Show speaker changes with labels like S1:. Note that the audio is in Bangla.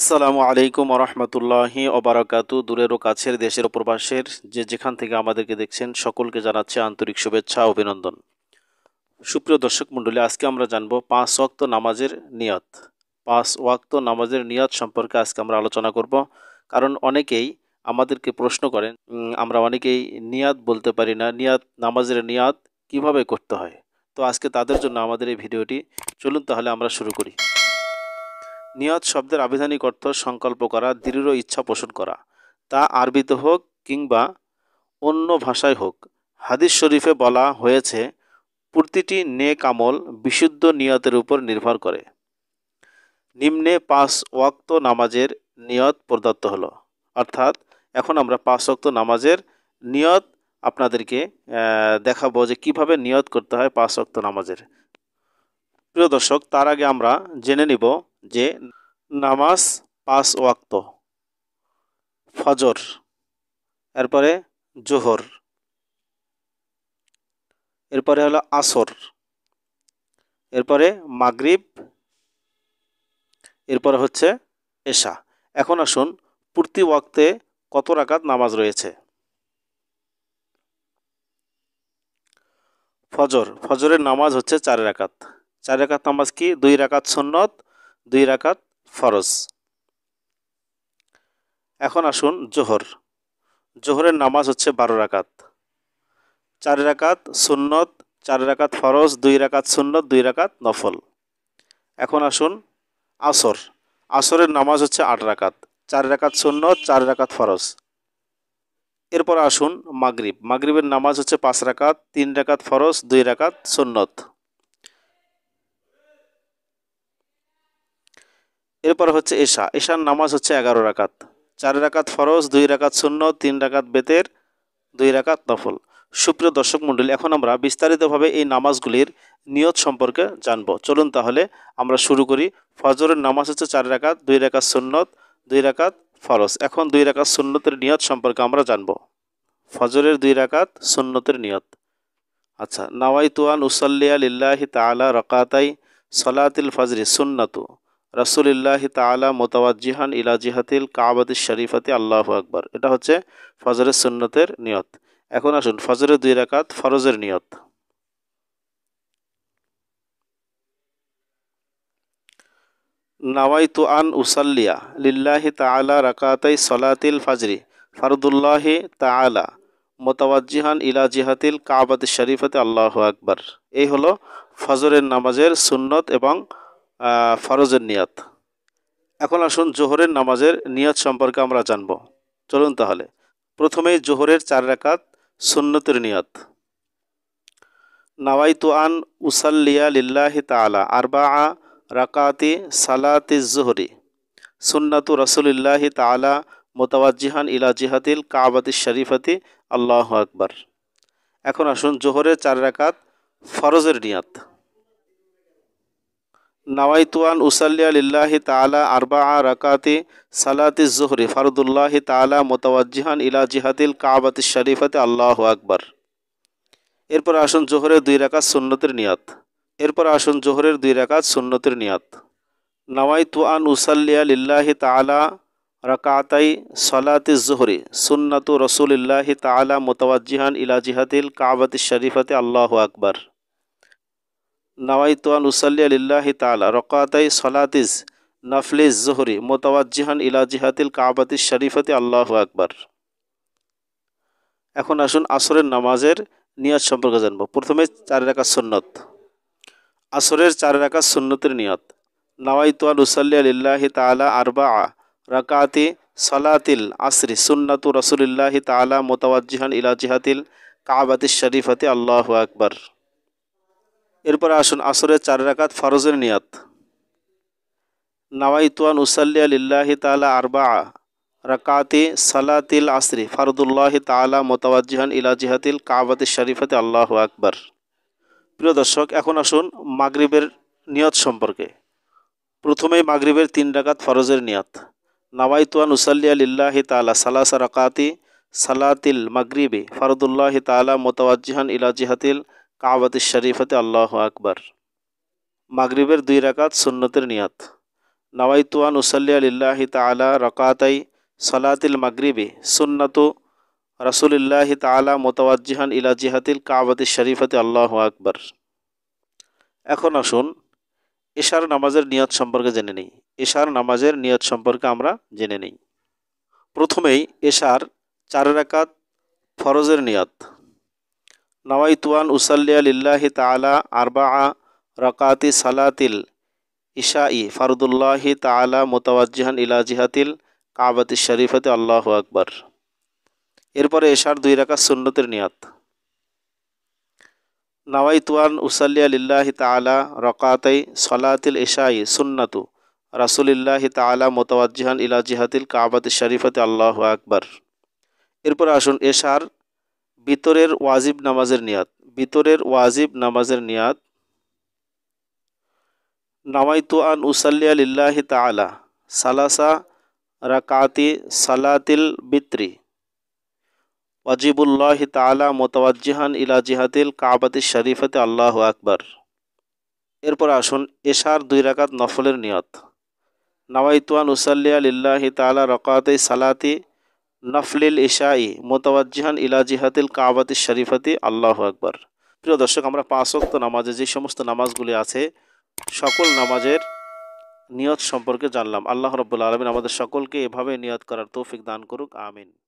S1: আসসালামু আলাইকুম আরহামতুল্লাহি ওবারাকাতু দূরের ও কাছের দেশের প্রবাসের যে যেখান থেকে আমাদেরকে দেখছেন সকলকে জানাচ্ছে আন্তরিক শুভেচ্ছা অভিনন্দন সুপ্রিয় দর্শক মণ্ডলী আজকে আমরা জানব পাঁচ ওয়াক্ত নামাজের নিয়ত পাঁচ ওয়াক্ত নামাজের নিয়ত সম্পর্কে আজকে আমরা আলোচনা করব কারণ অনেকেই আমাদেরকে প্রশ্ন করেন আমরা অনেকেই নিয়াত বলতে পারি না নিয়াত নামাজের নিয়াত কিভাবে করতে হয় তো আজকে তাদের জন্য আমাদের এই ভিডিওটি চলুন তাহলে আমরা শুরু করি নিয়ত শব্দের আবিধানিক অর্থ সংকল্প করা দৃঢ় ইচ্ছা পোষণ করা তা আরবিতে হোক কিংবা অন্য ভাষায় হোক হাদিস শরীফে বলা হয়েছে প্রতিটি নেক আমল বিশুদ্ধ নিয়তের উপর নির্ভর করে নিম্নে পাঁচ ওয়াক্ত নামাজের নিয়ত প্রদত্ত হলো অর্থাৎ এখন আমরা পাঁচ ওয়াক্ত নামাজের নিয়ত আপনাদেরকে দেখাবো যে কিভাবে নিয়ত করতে হয় পাঁচ ওয়াক্ত নামাজের প্রিয় দর্শক তার আগে আমরা জেনে নিব যে নামাজ পাঁচ ওয়াক্ত ফজর এরপরে জোহর এরপরে হলো আসর এরপরে মাগরিব এরপরে হচ্ছে এশা এখন আসুন প্রতি ওয়াক্তে কত রাকাত নামাজ রয়েছে ফজর ফজরের নামাজ হচ্ছে চার রাকাত চার রাকাত নামাজ কি দুই রাকাত সন্নত দুই রাকাত ফরজ এখন আসুন জোহর জোহরের নামাজ হচ্ছে বারো রাকাত চার রাকাত সুন্নত চার রাকাত ফরজ দুই রাকাত সুন্নত দুই রাকাত নফল এখন আসুন আসর আসরের নামাজ হচ্ছে আট রাকাত চার রাকাত সুন্নত চার রাকাত ফরজ এরপর আসুন মাগরিব মাগরিবের নামাজ হচ্ছে পাঁচ রাকাত তিন রাকাত ফরজ দুই রাকাত সুন্নত এরপর হচ্ছে এশা এশার নামাজ হচ্ছে এগারো রাকাত চার রাকাত ফরজ দুই রাকাত শূন্য তিন রাকাত বেতের দুই রাকাত নফল সুপ্রিয় দর্শক মণ্ডলী এখন আমরা বিস্তারিতভাবে এই নামাজগুলির নিয়ত সম্পর্কে জানব চলুন তাহলে আমরা শুরু করি ফজরের নামাজ হচ্ছে চার রাকাত দুই রাকাত সুন্নত দুই রাকাত ফরজ এখন দুই রাকাত সুন্নতের নিয়ত সম্পর্কে আমরা জানব ফজরের দুই রাকাত সুন্নতের নিয়ত আচ্ছা নাওয়াই তুয়ান উসল্লিয়া লিল্লাহি তালা রকাতাই সলাতিল ফজরি সুন্নতু রাসুলিল্লাহ তালা মোতাবাজিহান ইলা জিহাতিল কাবাদ শরীফাতে আল্লাহ আকবর এটা হচ্ছে ফজরে সুন্নতের নিয়ত এখন আসুন ফজরে দুই রাকাত ফরজের নিয়ত নাওয়াইতু আন উসাল্লিয়া লিল্লাহি তালা রাকাতাই সলাতিল ফাজরি ফারদুল্লাহি তালা মোতাবাজিহান ইলা জিহাতিল কাবাদ শরীফতে আল্লাহ আকবর এই হলো ফজরের নামাজের সুন্নত এবং ফরজের নিয়াত এখন আসুন জোহরের নামাজের নিয়াত সম্পর্কে আমরা জানব চলুন তাহলে প্রথমেই জোহরের চার রেখাত সুন্নতের নিয়াত নাওয়াইতু আন উসাল্লিয়া লিল্লাহি তালা আরবা আ রাকাতি সালাতি জোহরি সুন্নাতু রসুলিল্লাহি তালা মোতাবাজিহান ইলা জিহাতিল কাবাতি শরীফাতি আল্লাহ আকবর এখন আসুন জোহরের চার রাকাত ফরজের নিয়াত নাওয়াইতুয়ান উসাল্লিয়া লিল্লাহি তালা আরবা আ রাকাতে সালাতি জোহরি ফারদুল্লাহি তালা মোতাওয়াজিহান ইলা জিহাদিল কাবাতি শরীফাতে আল্লাহ আকবর এরপর আসুন জোহরের দুই রাকাত সুন্নতের নিয়াত এরপর আসুন জোহরের দুই রাকাত সুন্নতের নিয়াত নাওয়াইতুয়ান উসাল্লিয়া লিল্লাহি তালা রাকাতাই সলাতি জোহরি সুন্নত রসুলিল্লাহি তালা মোতাওয়াজিহান ইলা জিহাদিল কাবাতি শরীফাতে আল্লাহ আকবর নাওয়াইতোয়ান উসাল্লি আলিল্লাহি তালা রকাতাই সলাতিস নফলিস জোহরি মোতাবাজিহান ইলা জিহাতিল কাবাতি শরীফতে আল্লাহ আকবর এখন আসুন আসরের নামাজের নিয়ত সম্পর্কে জানব প্রথমে চার রাখা সুন্নত আসরের চার রাখা সুন্নতের নিয়ত নাওয়াইতোয়ান উসাল্লি আলিল্লাহি তালা আরবা রকাতি সলাতিল আসরি সুন্নাতু রসুলিল্লাহি তালা মোতাবাজিহান ইলা জিহাতিল কাবাতি শরীফাতি আল্লাহ আকবর এরপরে আসুন আসরের চার রাকাত ফরজের নিয়াত নাওয়াইতুয়ান উসাল্লি আলিল্লাহি তালা আরবা রাকাতি সালাতিল আসরি ফারদুল্লাহি তালা মোতাবাজিহান ইলা জিহাতিল কাবাতি শরীফাতে আল্লাহ আকবর প্রিয় দর্শক এখন আসুন মাগরিবের নিয়ত সম্পর্কে প্রথমেই মাগরিবের তিন রাকাত ফরজের নিয়াত নাওয়াইতুয়ান উসাল্লি আলিল্লাহি তালা সালাসা রাকাতি সালাতিল মাগরিবি ফারদুল্লাহি তালা মোতাবাজিহান ইলা জিহাতিল কাবাতি শরীফাতে আল্লাহ আকবর মাগরিবের দুই রাকাত সুন্নতের নিয়াত নওয়াইতুয়ান উসল্লি আলিল্লাহি তালা রকাতাই সলাতিল মাগরিবি সুন্নত রসুলিল্লাহি তালা মোতাওয়াজিহান ইলা জিহাতিল কাবাতি শরীফাতে আল্লাহ আকবর এখন আসুন এশার নামাজের নিয়ত সম্পর্কে জেনে নেই এশার নামাজের নিয়ত সম্পর্কে আমরা জেনে নিই প্রথমেই এশার চার রাকাত ফরজের নিয়ত নওয়াইতুয়ান উসাল্লিয়া লিল্লাহি তালা আরবা রকাতি সালাতিল ইশাই ফারদুল্লাহি তালা মোতাবাজিহান ইলা জিহাতিল কাবাতি শরীফতে আল্লাহ আকবর এরপরে এশার দুই রাখা সুন্নতের নিয়াত নওয়াইতুয়ান উসাল্লিয়া লিল্লাহি তালা রকাতাই সলাতিল ইশাই সুন্নতু রাসুলিল্লাহি তালা মোতাবাজিহান ইলা জিহাতিল কাবাতি শরীফতে আল্লাহ আকবর এরপর আসুন এশার ভিতরের ওয়াজিব নামাজের নিয়াত ভিতরের ওয়াজিব নামাজের নিয়াত নামাইতু আন উসাল্লিয়া লিল্লাহি তালা সালাসা রাকাতি সালাতিল বিত্রি ওয়াজিবুল্লাহ তালা মোতাবাজিহান ইলা জিহাতিল কাবাতি শরীফতে আল্লাহ আকবর এরপর আসুন এশার দুই রাকাত নফলের নিয়ত নামাইতুয়ান উসাল্লিয়া লিল্লাহি তালা রকাতে সালাতি নফলিল ইশাই মোতাবাজিহান ইলা জিহাতিল কাবাতি শরীফাতি আল্লাহ আকবর প্রিয় দর্শক আমরা পাঁচ অক্ত নামাজে যে সমস্ত নামাজগুলি আছে সকল নামাজের নিয়ত সম্পর্কে জানলাম আল্লাহ রব্বুল আলমিন আমাদের সকলকে এভাবে নিয়ত করার তৌফিক দান করুক আমিন